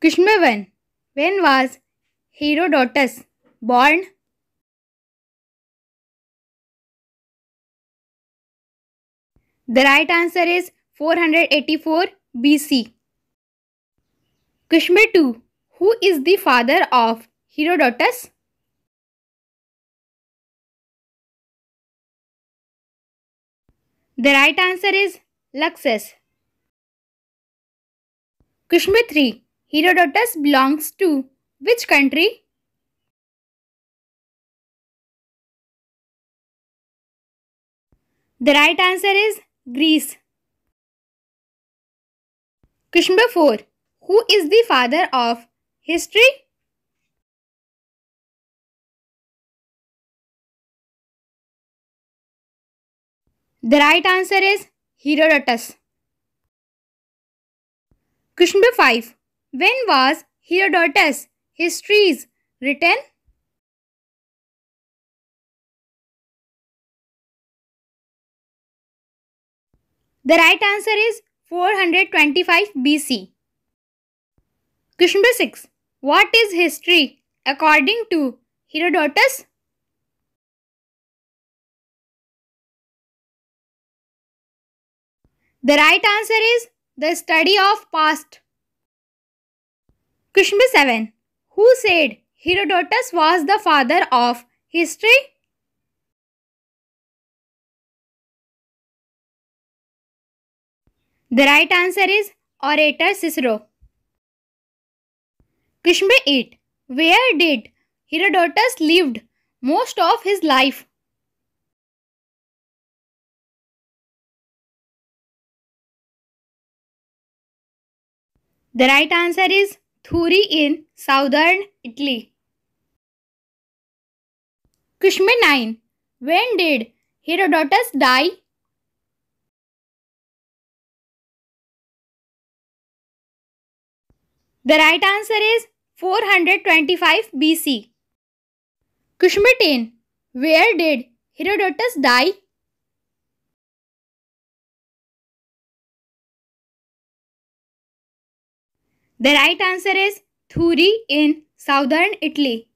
Krishnavan, when was Herodotus born? The right answer is 484 BC. Question 2. Who is the father of Herodotus? The right answer is Luxus. Question 3. Herodotus belongs to which country? The right answer is Greece. Question number 4. Who is the father of history? The right answer is Herodotus. Question number 5. When was Herodotus' Histories written? The right answer is 425 BC. Question number 6. What is history according to Herodotus? The right answer is the study of past Question 7. Who said Herodotus was the father of history? The right answer is Orator Cicero. Question 8. Where did Herodotus lived most of his life? The right answer is Thuri in southern Italy. Question 9. When did Herodotus die? The right answer is 425 BC. Question 10. Where did Herodotus die? The right answer is Thuri in southern Italy.